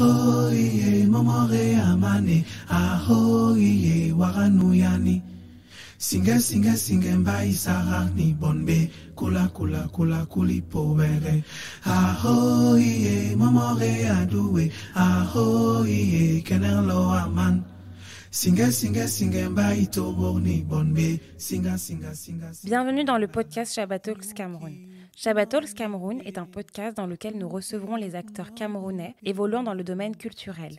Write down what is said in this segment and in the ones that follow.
ahoye momore amane ahoye yani, singe singe singe mbai sarani bonbe kula kula kula kulipowere ahoye momore aduwe ahoye kenerlo aman Singa, singa, singa, Bienvenue dans le podcast Shabbatox Cameroun. Shabatols Cameroun est un podcast dans lequel nous recevrons les acteurs camerounais évoluant dans le domaine culturel.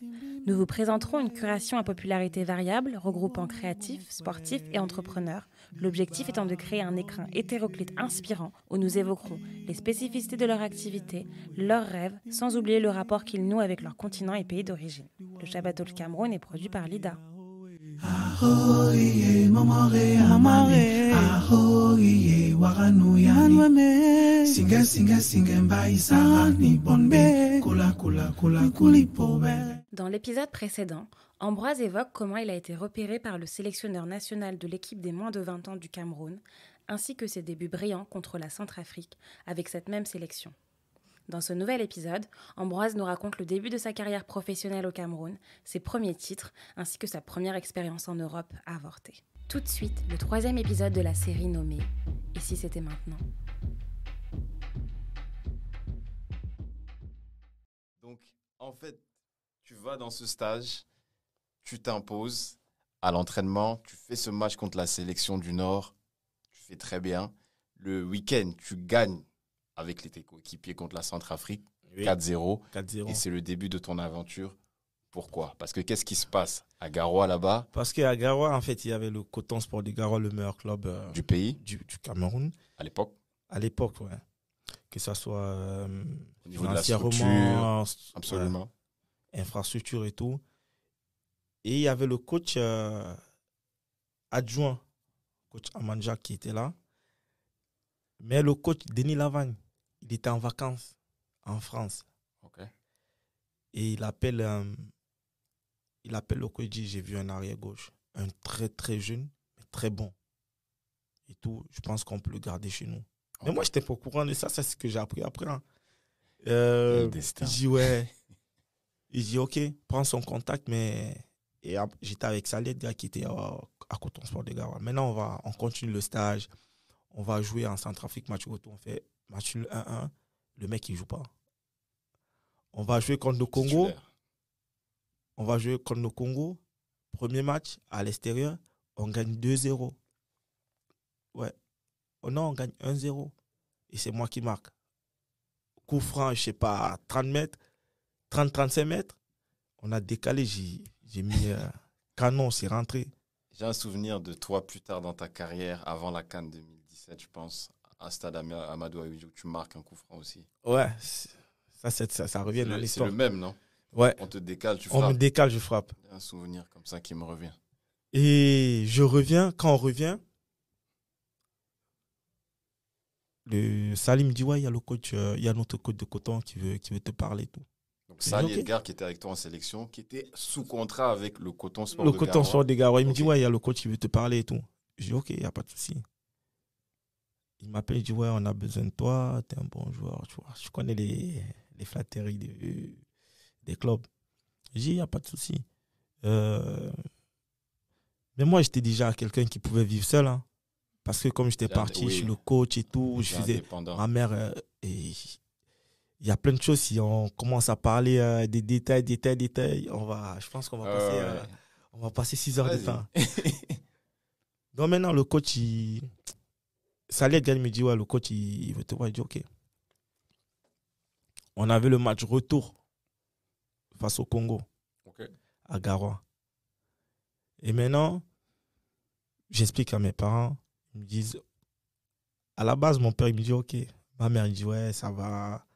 Nous vous présenterons une curation à popularité variable regroupant créatifs, sportifs et entrepreneurs, l'objectif étant de créer un écran hétéroclite inspirant où nous évoquerons les spécificités de leur activité, leurs rêves, sans oublier le rapport qu'ils nouent avec leur continent et pays d'origine. Le Shabatols Cameroun est produit par l'IDA dans l'épisode précédent, Ambroise évoque comment il a été repéré par le sélectionneur national de l'équipe des moins de 20 ans du Cameroun, ainsi que ses débuts brillants contre la Centrafrique avec cette même sélection. Dans ce nouvel épisode, Ambroise nous raconte le début de sa carrière professionnelle au Cameroun, ses premiers titres, ainsi que sa première expérience en Europe avortée. Tout de suite, le troisième épisode de la série nommée Et si c'était maintenant Donc, en fait, tu vas dans ce stage, tu t'imposes à l'entraînement, tu fais ce match contre la sélection du Nord, tu fais très bien. Le week-end, tu gagnes avec les coéquipiers contre la Centrafrique, 4-0. Et c'est le début de ton aventure. Pourquoi Parce que qu'est-ce qui se passe à Garoua là-bas Parce qu'à Garoua, en fait, il y avait le Coton Sport de Garoua, le meilleur club euh, du pays, du, Cameroun. À l'époque À l'époque, ouais. Que ça soit euh, absolument. infrastructure et tout. Et il y avait le coach euh, adjoint, coach Amanja, qui était là. Mais le coach Denis Lavagne, il était en vacances en France. Et il appelle, euh, il appelle le coach, il dit J'ai vu un arrière-gauche, un très très jeune, mais très bon. Et tout, je pense qu'on peut le garder chez nous. Mais moi, j'étais pas au courant de ça, c'est ce que j'ai appris après. Hein. Euh, il dit Ouais. il dit Ok, prends son contact, mais. Et j'étais avec Salette, qui était à, à Coton Sport de Maintenant, on, va, on continue le stage on va jouer en Centrafrique, match retour, on fait match 1-1, le mec il joue pas. On va jouer contre le Congo. On va jouer contre le Congo. Premier match à l'extérieur, on gagne 2-0. Ouais. Oh non, on gagne 1-0. Et c'est moi qui marque. Coup franc, je sais pas, 30 mètres, 30-35 mètres. On a décalé, j'ai mis un euh, canon, c'est rentré. J'ai un souvenir de toi plus tard dans ta carrière, avant la Cannes 2000. 2017, je à Stade Amadou tu marques un coup franc aussi. Ouais, ça, ça, ça revient dans l'histoire. C'est le même, non Ouais. On te décale, tu frappes. On me décale, je frappe. Un souvenir comme ça qui me revient. Et je reviens, quand on revient, le Salim dit Ouais, il y a le coach, euh, il y a notre coach de coton qui veut, qui veut te parler. Tout. Donc, Salim okay. Edgar, qui était avec toi en sélection, qui était sous contrat avec le coton sport le coton sport sport de ouais, Il me dit Ouais, il y a le coach qui veut te parler et tout. Je dis Ok, il n'y a pas de souci il m'appelle, il dit Ouais, on a besoin de toi, Tu es un bon joueur. Tu vois, je connais les, flatteries des clubs. J'ai dit Il n'y a pas de souci. Euh, mais moi, j'étais déjà quelqu'un qui pouvait vivre seul. Hein. parce que comme j'étais parti, je suis le coach et tout, je faisais. Ma mère, euh, et il y a plein de choses. Si on commence à parler euh, des détails, détails, détails, on va, je pense qu'on va, passer, on va passer 6 heures de temps. Donc maintenant, le coach, il, Saleh il me dit ouais, le coach, il, veut te voir. Il dit ok. On avait le match retour face au Congo, à Garoua. Et maintenant, j'explique à mes parents. Ils me disent à la base, mon père, il me dit ok. Ma mère, il dit ouais, ça va.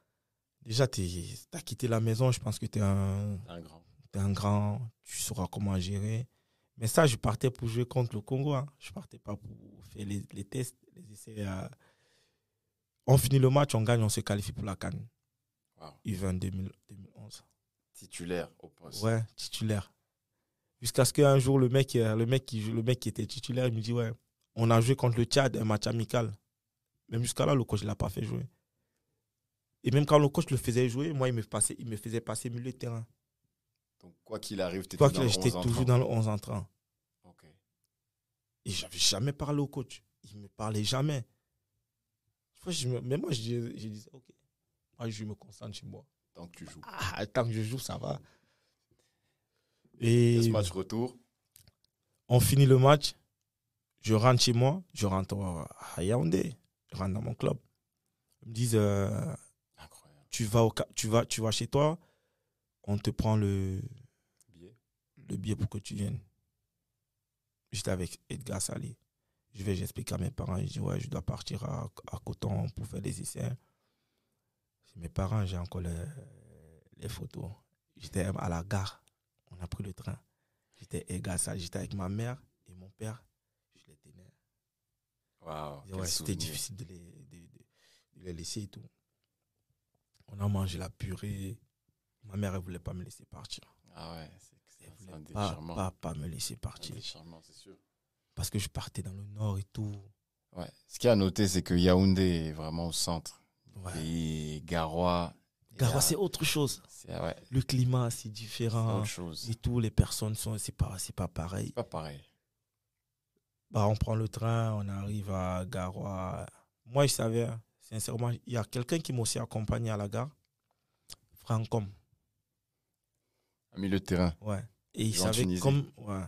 Déjà, tu as quitté la maison, je pense que tu es un, un grand. un grand, tu sauras comment gérer. Mais ça, je partais pour jouer contre le Congo. Hein. Je partais pas pour faire les tests. Euh, on finit le match, on gagne, on se qualifie pour la Cannes. il u 2011. Titulaire au poste. Ouais, titulaire. Jusqu'à ce qu'un jour, le mec, euh, le, mec qui, le mec qui était titulaire, il me dit Ouais, on a joué contre le Tchad, un match amical. Mais jusqu'à là, le coach ne l'a pas fait jouer. Et même quand le coach le faisait jouer, moi, il me, passait, il me faisait passer milieu de terrain. Donc, quoi qu'il arrive, étais toujours dans le 11 entrant. Ok. Et j'avais jamais parlé au coach il me parlait jamais. mais moi, je, disais, OK, moi, je me concentre chez moi. Tant que tu joues. Ah, tant que je joue, ça va. Et ce match retour. On finit le match. Je rentre chez moi. Je rentre à Yaoundé. Je rentre dans mon club. Ils me disent, euh, tu, vas au, tu, vas, tu vas chez toi. On te prend le billet, le billet pour que tu viennes. J'étais avec Edgar Sali. Je vais, j'explique à mes parents, je dis, ouais, je dois partir à, Coton pour faire des essais. Mes parents, j'ai encore les, photos. J'étais à la gare, on a pris le train. J'étais ça j'étais avec ma mère et mon père, je les tenais. Waouh. c'était difficile de les, laisser et tout. On a mangé la purée. Ma mère, elle voulait pas me laisser partir. Ah ouais, c'est Elle voulait pas, me laisser partir. C'est sûr parce que je partais dans le nord et tout. Ouais. Ce y a à noter, c'est que Yaoundé est vraiment au centre. Et Garoua. Garoua, c'est autre chose. Ah le climat, c'est différent. Autre chose. Et tous les personnes sont. C'est pas, pas pareil. pas pareil. Bah, on prend le train, on arrive à Garoua. Moi, je savais, hein, sincèrement, il y a quelqu'un qui m'a aussi accompagné à la gare. Francom. A mis le terrain. Et il savait comme. Ouais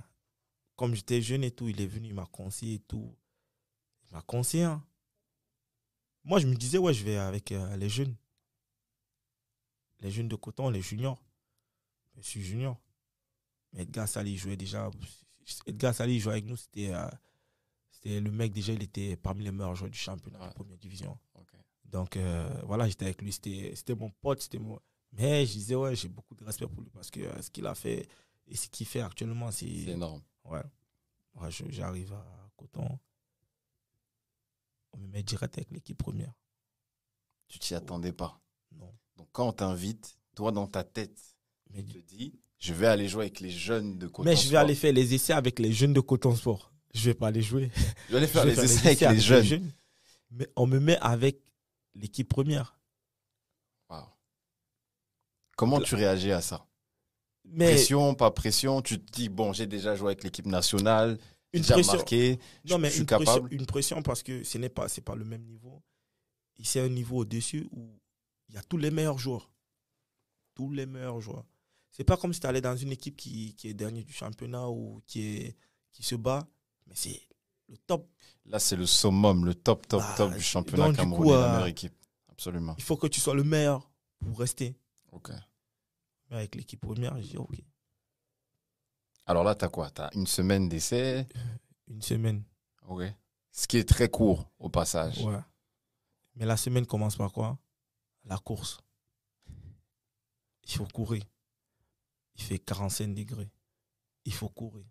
comme j'étais jeune et tout, il est venu, il m'a conseillé et tout. Il m'a conseillé. Hein. Moi, je me disais, ouais, je vais avec euh, les jeunes. Les jeunes de Coton, les juniors. Je suis junior. Edgar Sali jouait déjà. Edgar Sali jouait avec nous, euh, c'était. le mec, déjà, il était parmi les meilleurs joueurs du championnat de première division. Donc, euh, voilà, j'étais avec lui. C'était mon pote. c'était moi. Mais je disais, ouais, j'ai beaucoup de respect pour lui parce que ce qu'il a fait et ce qu'il fait actuellement, c'est énorme. Ouais. J'arrive à Coton. On me met direct avec l'équipe première. Tu t'y oh. attendais pas Non. Donc quand on t'invite, toi dans ta tête, mais tu te dis, je vais aller jouer avec les jeunes de Coton Mais je vais aller faire les essais avec les jeunes de Coton Sport. Je vais pas aller jouer. Je vais aller faire, les, essais avec, les, jeunes. Mais on me met avec l'équipe première. Wow. Comment tu réagis à ça mais... Pression, pas pression. Tu te dis, bon, j'ai déjà joué avec l'équipe nationale, j'ai déjà marqué, non, je, mais suis une capable. une pression parce que ce n'est pas, c'est pas le même niveau. C'est un niveau au-dessus où il y a tous les meilleurs joueurs. Tous les meilleurs joueurs. C'est pas comme si tu allais dans une équipe qui, est dernier du championnat ou qui, est, qui se bat, mais c'est le top. Là, c'est le summum, le top, top, bah, top du championnat camerounais, euh, la meilleure équipe. Absolument. Il faut que tu sois le meilleur pour rester. Okay avec l'équipe première, je dis OK. Alors là, tu as quoi Tu as une semaine d'essai euh, Une semaine. OK. Ce qui est très court au passage. Ouais. Mais la semaine commence par quoi La course. Il faut courir. Il fait 45 degrés. Il faut courir.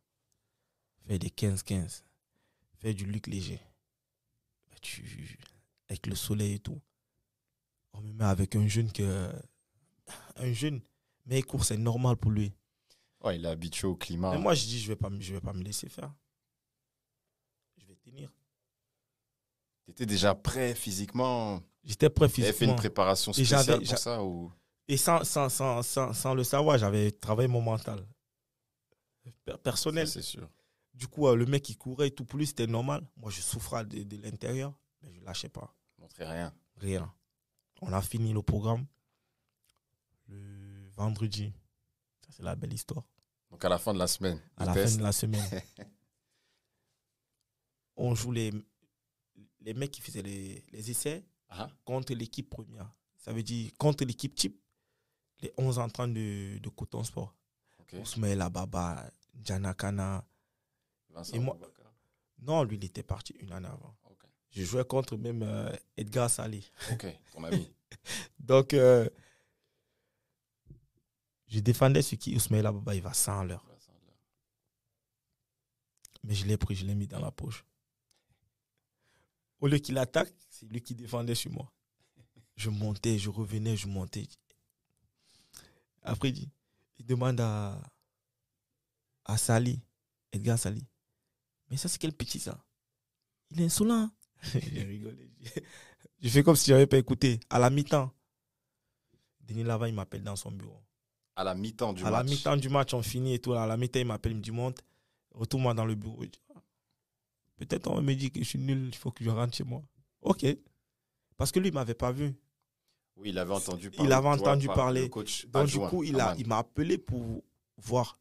Faire des 15-15. Faire du luc léger. Bah, avec le soleil et tout. On me met avec un jeune que. Un jeune mais il court, c'est normal pour lui. il est habitué au climat. Mais moi, je dis, je ne vais, pas, vais pas me laisser faire. Je vais tenir. Tu étais déjà prêt physiquement J'étais prêt physiquement. Tu fait une préparation spéciale pour ça ou... Et sans, le savoir, j'avais travaillé mon mental personnel. C'est sûr. Du coup, euh, le mec, qui courait et tout plus, c'était normal. Moi, je souffrais de, l'intérieur, mais je lâchais pas. Montrais rien. Rien. On a fini le programme vendredi. Ça, c'est la belle histoire. Donc à la fin de la semaine. À la fin de la semaine. on joue les, les mecs qui faisaient les, essais ah ah. contre l'équipe première. Ça veut dire contre l'équipe type, les 11 entrants de, de Coton Sport. Okay. se Ababa, Janakana. Vincent et moi, Non, lui, il était parti une année avant. Je jouais contre même euh, Edgar Salé. Ok, ami. Donc, euh, je défendais ce qui Ousmaïla Baba, il va sans l'heure. Mais je l'ai pris, je l'ai mis dans la poche. Au lieu qu'il attaque, c'est lui qui défendait sur moi. Je montais, je revenais, je montais. Après, il, demande à, à Sali, Edgar Sali, mais ça, c'est quel petit ça Il est insolent. J'ai rigolé. Je fais comme si je n'avais pas écouté. À la mi-temps, Denis Lava, il m'appelle dans son bureau. À la mi-temps du match. À la mi-temps du match, on finit et tout. À la mi-temps, il m'appelle, il me dit monte, retourne-moi dans le bureau. Ah, peut-être on me dit que je suis nul, il faut que je rentre chez moi. Ok. Parce que lui, il ne m'avait pas vu. Oui, il avait entendu parler. Il avait entendu parler. donc, du coup, il, m'a appelé pour voir.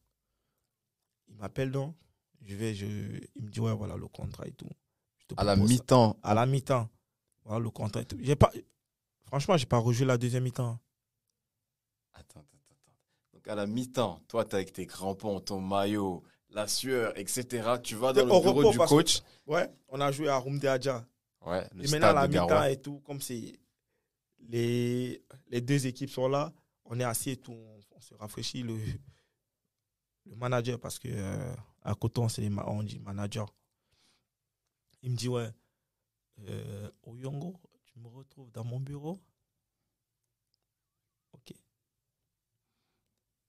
Il m'appelle donc. Je vais, je, il me dit, ouais, voilà le contrat et tout. À la mi-temps. À la mi-temps. Voilà le contrat et tout. J'ai pas, franchement, j'ai pas rejoué la deuxième mi-temps. Attends à la mi-temps, toi, tu avec tes crampons, ton maillot, la sueur, etc. Tu vas dans le bureau du coach. ouais, on a joué à Rumdeadja. Ouais, et maintenant, à la mi-temps et tout, comme c'est les, les deux équipes sont là, on est assis et tout, on, se rafraîchit le, manager parce que euh, à à Coton, c'est on dit manager. Il me dit ouais, euh, Oyongo, tu me retrouves dans mon bureau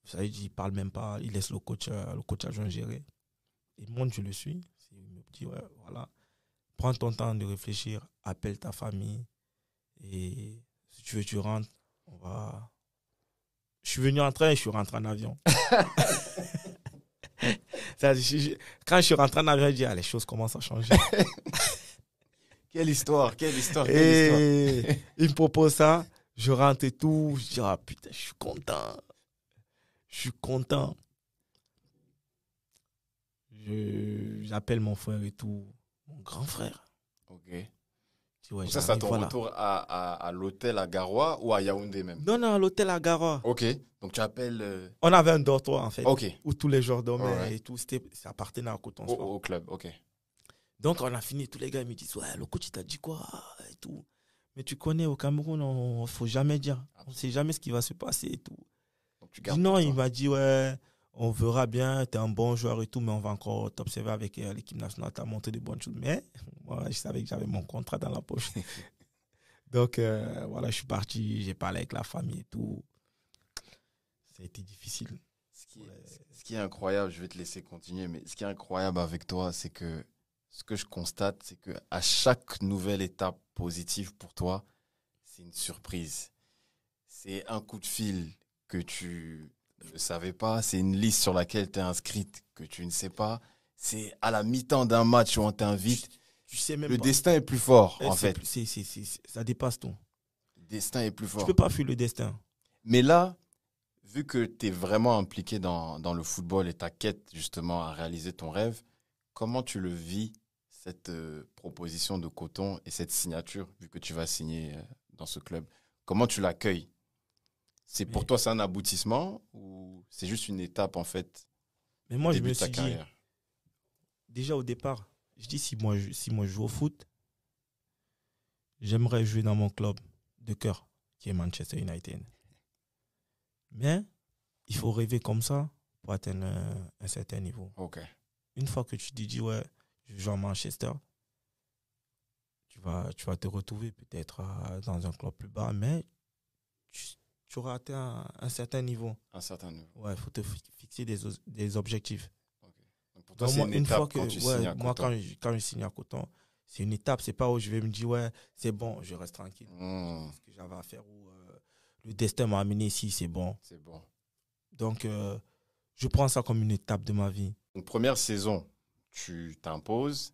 Ça veut dire qu'il parle même pas, il laisse le coach, euh, le coach adjoint gérer. Il monte, je le suis. Il me dit, ouais, voilà, prends ton temps de réfléchir, appelle ta famille. Et si tu veux, tu rentres. On va. Je suis venu en train et je suis rentré en avion. quand je suis rentré en avion, je dis, ah, les choses commencent à changer. quelle histoire, quelle histoire, histoire. il me propose ça, je rentre et tout, je dis, ah putain, je suis content. Je suis content. J'appelle mon frère et tout, mon grand frère. Ok. vois, ça, ça ton à, à, l'hôtel à Garoua ou à Yaoundé même Non, non, à l'hôtel à Garoua. Ok, donc tu appelles... Euh, on avait un dortoir en fait, Ok. où tous les jours dormaient et tout, C'était appartenait à au, club, ok. Donc on a fini, tous les gars me disent, ouais, le coach il t'a dit quoi et tout. Mais tu connais, au Cameroun, on ne faut jamais dire, on ne sait jamais ce qui va se passer et tout. Non, il m'a dit, ouais, on verra bien, tu es un bon joueur et tout, mais on va encore t'observer avec euh, l'équipe nationale, t'as montré de bonnes choses. Mais je savais que j'avais mon contrat dans la poche. Donc, euh, voilà, je suis parti, j'ai parlé avec la famille et tout. Ça a été difficile. Ce qui, ce qui est incroyable, je vais te laisser continuer, mais ce qui est incroyable avec toi, c'est que ce que je constate, c'est que à chaque nouvelle étape positive pour toi, c'est une surprise. C'est un coup de fil que tu ne savais pas, c'est une liste sur laquelle tu es inscrite que tu ne sais pas, c'est à la mi-temps d'un match où on t'invite. Tu sais même le destin est plus fort, eh, en fait. ça dépasse tout. Le destin est plus fort. Tu peux pas fuir le destin. Mais là, vu que tu es vraiment impliqué dans, dans, le football et ta quête justement à réaliser ton rêve, comment tu le vis, cette euh, proposition de coton et cette signature, vu que tu vas signer euh, dans ce club Comment tu l'accueilles c'est pour toi, c'est un aboutissement ou c'est juste une étape en fait Mais moi, je me suis déjà au départ, je dis si moi, je, si moi je joue au foot, j'aimerais jouer dans mon club de cœur qui est Manchester United. Mais il faut rêver comme ça pour atteindre un, certain niveau. Une fois que tu te dis, ouais, je joue à Manchester, tu vas, tu vas te retrouver peut-être euh, dans un club plus bas, mais tu auras atteint un certain niveau. Un certain niveau. Ouais, il faut te fixer des, des objectifs. pour toi, c'est une, étape fois que, Moi, quand je, quand signe à Coton, c'est une étape. C'est pas où je vais me dire, ouais, c'est bon, je reste tranquille. Hmm. Ce que j'avais à faire ou euh, le destin m'a amené ici, c'est bon. C'est bon. Donc, euh, je prends ça comme une étape de ma vie. Une première saison, tu t'imposes,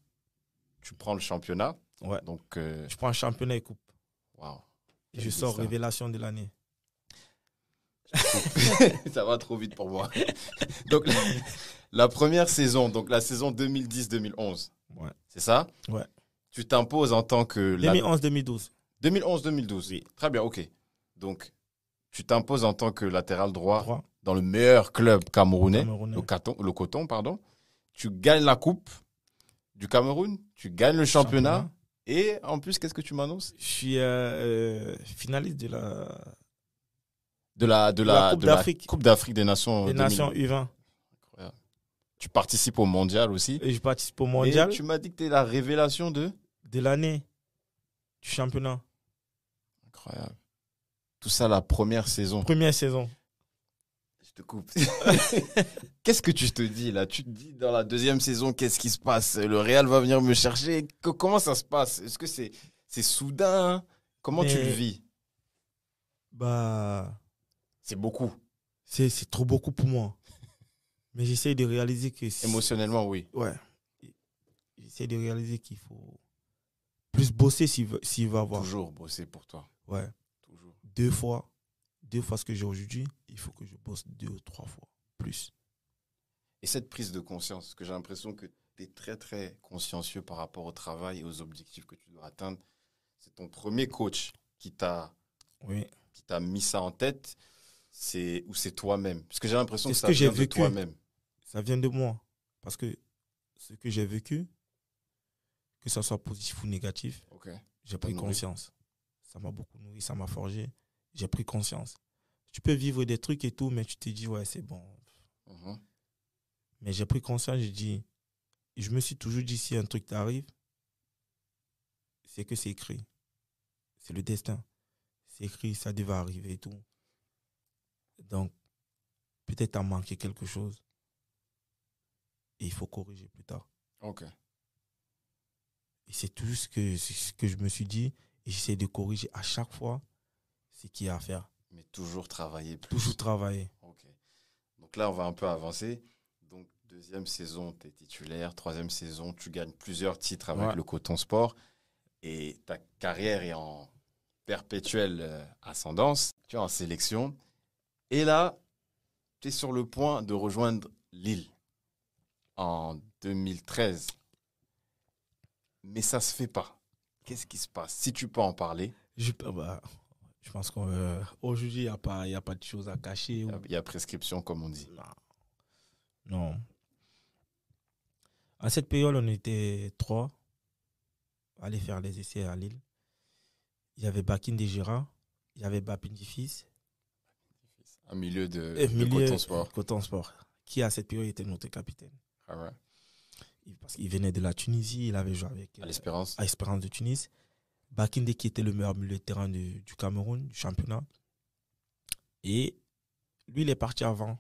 tu prends le championnat. Ouais. Donc, euh, Je prends championnat et coupe. Waouh. Je sors révélation de l'année. ça va trop vite pour moi. donc la, première saison, donc la saison 2010-2011. Ouais. C'est ça Ouais. Tu t'imposes en tant que 2011-2012. 2011-2012. Oui. Très bien, OK. Donc tu t'imposes en tant que latéral droit, dans le meilleur club camerounais, Le, coton, pardon. Tu gagnes la coupe du Cameroun, tu gagnes le championnat. Et en plus, qu'est-ce que tu m'annonces Je suis euh, euh, finaliste de la de la, de la, Coupe d'Afrique. des Nations. Des U20. Tu participes au mondial aussi. Et je participe au mondial. tu m'as dit que tu es la révélation de De l'année du championnat. Incroyable. Tout ça la première saison. Première saison. Je te coupe. qu'est-ce que tu te dis là Tu te dis dans la deuxième saison, qu'est-ce qui se passe Le Real va venir me chercher. comment ça se passe Est-ce que c'est c'est soudain Comment tu le vis Bah c'est beaucoup. C'est, trop beaucoup pour moi. Mais j'essaie de réaliser que. Émotionnellement, oui. Ouais. J'essaie de réaliser qu'il faut plus bosser s'il va avoir. Toujours bosser pour toi. Ouais. Toujours. Deux fois. Deux fois ce que j'ai aujourd'hui, il faut que je bosse deux ou trois fois plus. Et cette prise de conscience, parce que j'ai l'impression que tu es très, très consciencieux par rapport au travail et aux objectifs que tu dois atteindre. C'est ton premier coach qui t'a qui t'a mis ça en tête c'est ou c'est toi-même Parce que j'ai l'impression que ça vient de toi-même. Ça vient de moi. Parce que ce que j'ai vécu, que ça soit positif ou négatif, j'ai pris conscience. Ça m'a beaucoup nourri, ça m'a forgé. J'ai pris conscience. Tu peux vivre des trucs et tout, mais tu te dis, ouais, c'est bon. Mhm. Mais j'ai pris conscience, j'ai dit, je me suis toujours dit, si un truc t'arrive, c'est que c'est écrit. C'est le destin. C'est écrit, ça devait arriver et tout. Donc, peut-être t'as manqué quelque chose et il faut corriger plus tard. Ok. Et c'est tout ce que, ce que je me suis dit et j'essaie de corriger à chaque fois ce qu'il y a à faire. Mais toujours travailler plus. Toujours travailler. Ok. Donc là, on va un peu avancer. Donc, deuxième saison, tu es titulaire. Troisième saison, tu gagnes plusieurs titres avec le Coton Sport. Et ta carrière est en perpétuelle euh, ascendance. Tu es en sélection. Et là, tu es sur le point de rejoindre Lille en 2013. Mais ça se fait pas. Qu'est-ce qui se passe Si tu peux en parler. Je, bah, pense qu'aujourd'hui, euh, il n'y a, pas, de choses à cacher. Il y, a prescription, comme on dit. Non. non. À cette période, on était trois aller faire les essais à Lille. Il y avait Bakin Girard. il y avait Bapin Fils, au milieu de, Coton Sport. qui à cette période était notre capitaine. Ah parce qu'il venait de la Tunisie, il avait joué avec. À l'Espérance. Euh, à de Tunis. Bakinde, qui était le meilleur milieu de terrain du, Cameroun, du championnat. Et lui, il est parti avant.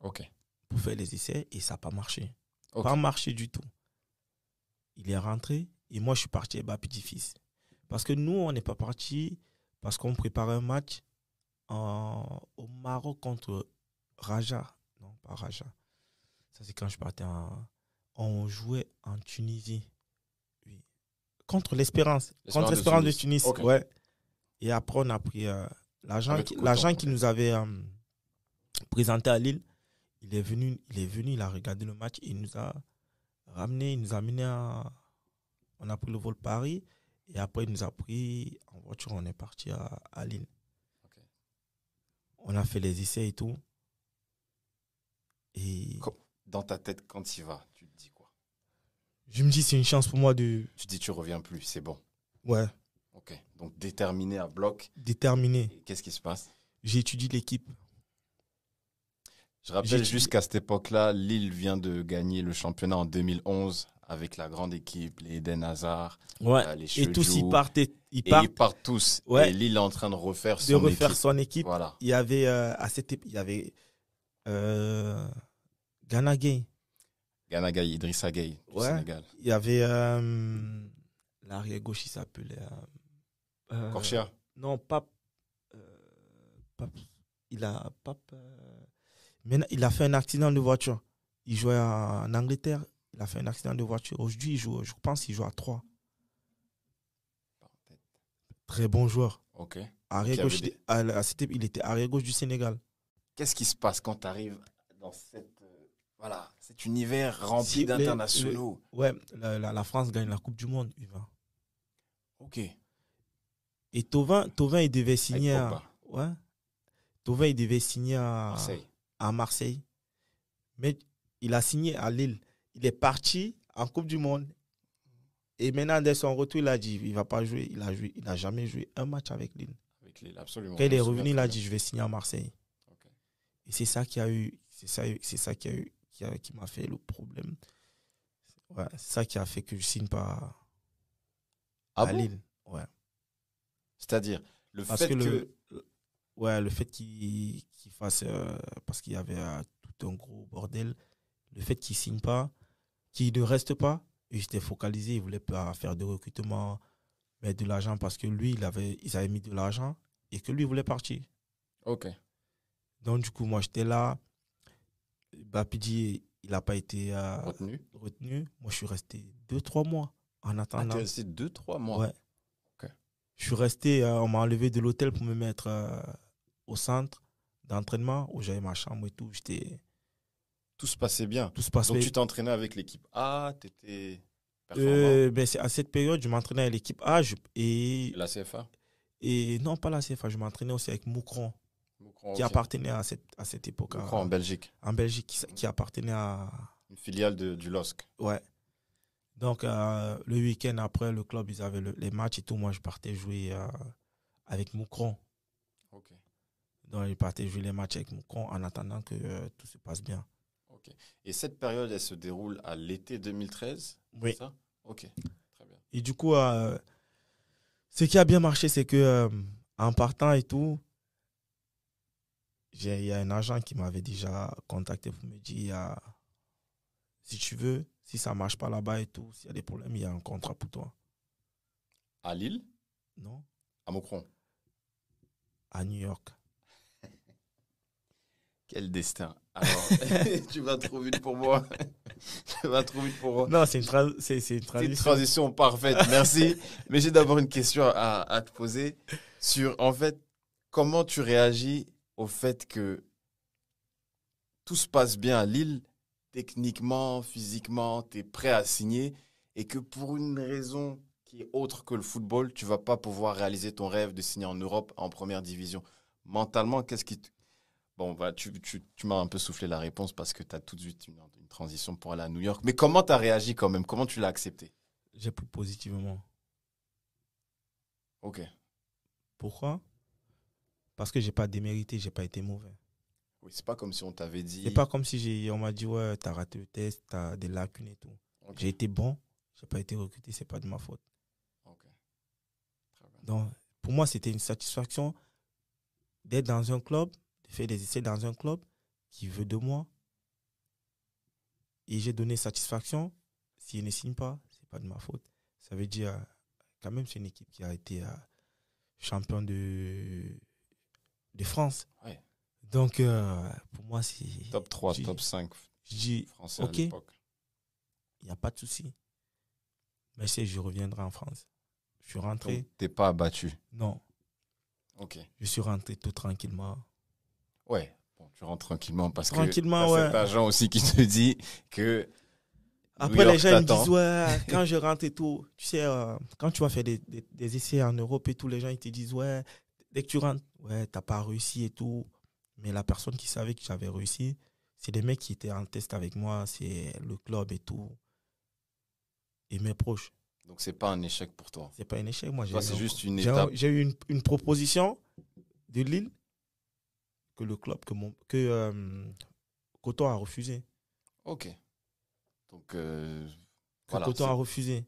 OK. Pour faire les essais, et ça n'a pas marché. Pas marché du tout. Il est rentré, et moi, je suis parti, à petit Parce que nous, on n'est pas parti parce qu'on prépare un match au Maroc contre Raja. Non, pas Raja. Ça, c'est quand je partais en. On jouait en Tunisie. Contre l'Espérance. Contre l'Espérance de, Tunis. Ouais. Et après, on a pris euh, l'agent qui, nous avait euh, présenté à Lille. Il est, venu, il est venu, il a regardé le match il nous a ramené, il nous a amené à. On a pris le vol Paris et après, il nous a pris en voiture, on est parti à Lille on a fait les essais et tout. Et dans ta tête, quand tu vas, tu te dis quoi Je me dis, c'est une chance pour moi de. Tu dis, tu reviens plus, c'est bon. Ouais. Ok. Donc déterminé à bloc. Déterminé. Qu'est-ce qui se passe J'étudie l'équipe. Je rappelle juste qu'à cette époque-là, Lille vient de gagner le championnat en 2011 avec la grande équipe, les Eden Hazard, euh, Et tous, ils partent. ils partent, tous. Et Lille est en train de refaire son équipe. Il y avait, à cette il y avait euh, Gay. Euh, Gay, Idrissa Gay, du Sénégal. Il y avait euh, l'arrière-gauche, il s'appelait... Corchia Non, Pape, Il a... Pape, il a fait un accident de voiture. Il jouait en Angleterre il a fait un accident de voiture. Aujourd'hui, il joue, je pense qu'il joue à 3. Très bon joueur. Ok. il était arrière gauche du Sénégal. Qu'est-ce qui se passe quand tu arrives dans cette, euh, voilà, cet univers rempli d'internationaux Ouais, la, France gagne la Coupe du Monde, Yvan. Ok. Et Tovin, il devait signer il devait signer à à Marseille. Mais il a signé à Lille il est parti en Coupe du Monde. Et maintenant, dès son retour, il a dit il va pas jouer. Il n'a jamais joué un match avec Lille. Avec Lille, absolument. Quand il est revenu, il a dit je vais signer à Marseille. Et c'est ça qui a eu, c'est ça, qui a eu, qui, m'a fait le problème. c'est ça qui a fait que je ne signe pas ah à Lille. C'est-à-dire le parce fait que, Le, ouais, le fait qu'il fasse euh, parce qu'il y avait euh, tout un gros bordel, le fait qu'il ne signe pas, qui ne reste pas. j'étais focalisé, il voulait pas faire de recrutement, mettre de l'argent parce que lui, il avait, ils avaient mis de l'argent et que lui voulait partir. Ok. Donc, du coup, moi, j'étais là. Bapidi, il n'a pas été euh, retenu. Moi, je suis resté deux trois mois en ah, attendant. Ah, deux resté 2-3 mois Ouais. Je suis resté, euh, on m'a enlevé de l'hôtel pour me mettre euh, au centre d'entraînement où j'avais ma chambre et tout. J'étais tout se passait bien. Tout se passait Donc, tu t'entraînais avec l'équipe A, tu étais performant euh, ben, À cette période, je m'entraînais avec l'équipe A. et, la CFA et, Non, pas la CFA. Je m'entraînais aussi avec Moucron, qui appartenait à cette, à cette époque. Hein. Moucron, en Belgique. En Belgique, qui, appartenait à. Une filiale du LOSC. Ouais. Donc, euh, le week-end après, le club, ils avaient les matchs et tout. Moi, je partais jouer euh, avec Moucron. Ok. Donc, je partais jouer les matchs avec Moucron en attendant que tout se passe bien. Et cette période, elle se déroule à l'été 2013 Oui. ok, très bien. Et du coup, euh, ce qui a bien marché, c'est que euh, en partant et tout, il y a un agent qui m'avait déjà contacté pour me dire si tu veux, si ça ne marche pas là-bas et tout, s'il y a des problèmes, il y a un contrat pour toi. À Lille Non. À Mocron À New York. Quel destin. Alors, tu vas trop vite pour moi. tu vas trop vite pour moi. Non, c'est une, transition. C'est transition. une transition parfaite, merci. Mais j'ai d'abord une question à, te poser sur, en fait, comment tu réagis au fait que tout se passe bien à Lille, techniquement, physiquement, tu es prêt à signer et que pour une raison qui est autre que le football, tu vas pas pouvoir réaliser ton rêve de signer en Europe en première division. Mentalement, qu'est-ce qui, Bon, tu, tu, m'as un peu soufflé la réponse parce que tu as tout de suite une, transition pour aller à New York. Mais comment tu as réagi quand même Comment tu l'as accepté J'ai pris positivement. Ok. Pourquoi Parce que j'ai pas démérité, j'ai pas été mauvais. Oui, c'est pas comme si on t'avait dit. C'est pas comme si j'ai, on m'a dit ouais, tu as raté le test, as des lacunes et tout. J'ai été bon, j'ai pas été recruté, c'est pas de ma faute. OK. Donc, pour moi, c'était une satisfaction d'être dans un club j'ai fait des essais dans un club qui veut de moi. Et j'ai donné satisfaction. S'il ne signe pas, c'est pas de ma faute. Ça veut dire, quand même, c'est une équipe qui a été euh, champion de, de France. Donc, euh, pour moi, c'est. Top 3, top 5. Je dis, français ok, il n'y a pas de souci. Mais c'est, je reviendrai en France. Je suis rentré. T'es pas abattu Non. Ok. Je suis rentré tout tranquillement. Ouais, bon, tu rentres tranquillement parce tranquillement, que ouais. cet agent aussi qui te dit que. Après, les gens me disent, ouais, quand je rentre et tout, tu sais, euh, quand tu vas faire des, essais en Europe et tout, les gens ils te disent, ouais, dès que tu rentres, ouais, t'as pas réussi et tout. Mais la personne qui savait que j'avais réussi, c'est des mecs qui étaient en test avec moi, c'est le club et tout. Et mes proches. Donc c'est pas un échec pour toi. C'est pas un échec, moi. juste une étape. J'ai eu une, une, proposition de Lille que le club que, mon, que euh, Coton a refusé. Ok. Donc, euh, Coton a refusé.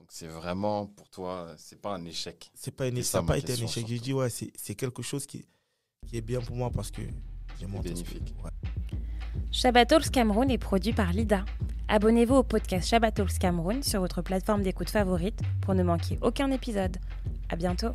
Donc, c'est vraiment pour toi, c'est pas un échec. C'est pas un échec. Ça pas été un échec. J'ai dit, ouais, c'est quelque chose qui, qui est bien pour moi parce que j'ai mon bénéfique. Ouais. Cameroun est produit par Lida. Abonnez-vous au podcast Shabatols Cameroun sur votre plateforme d'écoute favorite pour ne manquer aucun épisode. À bientôt.